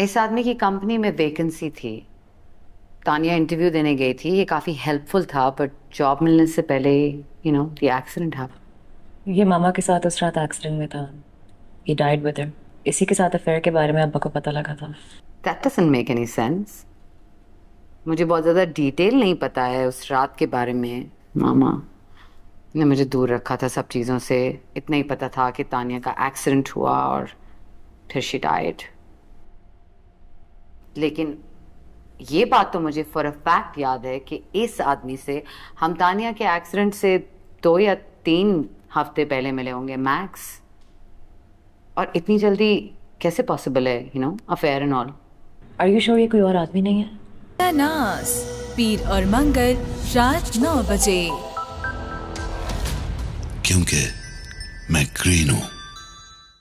इस आदमी की कंपनी में वेकेंसी थी तानिया इंटरव्यू देने गई थी ये काफ़ी हेल्पफुल था बट जॉब मिलने से पहले यू नो ये एक्सीडेंट है ये मामा के साथ उस रात एक्सीडेंट में था ही डाइड विद हिम इसी के साथ अफेयर के बारे में अब्बा को पता लगा था that doesn't make any sense मुझे बहुत ज़्यादा डिटेल नहीं पता है उस रात के बारे में मामा ने मुझे दूर रखा था सब चीज़ों से इतना ही पता था कि तानिया का एक्सीडेंट हुआ और फिर शी डाइड लेकिन ये बात तो मुझे फॉर अ फैक्ट याद है कि इस आदमी से हम तानिया के एक्सीडेंट से दो या तीन हफ्ते पहले मिले होंगे मैक्स और इतनी जल्दी कैसे पॉसिबल है you know affair and all are you sure ये कोई और आदमी नहीं है नास पीर और मंगल रात नौ बजे क्योंकि मैं ग्रीन हूं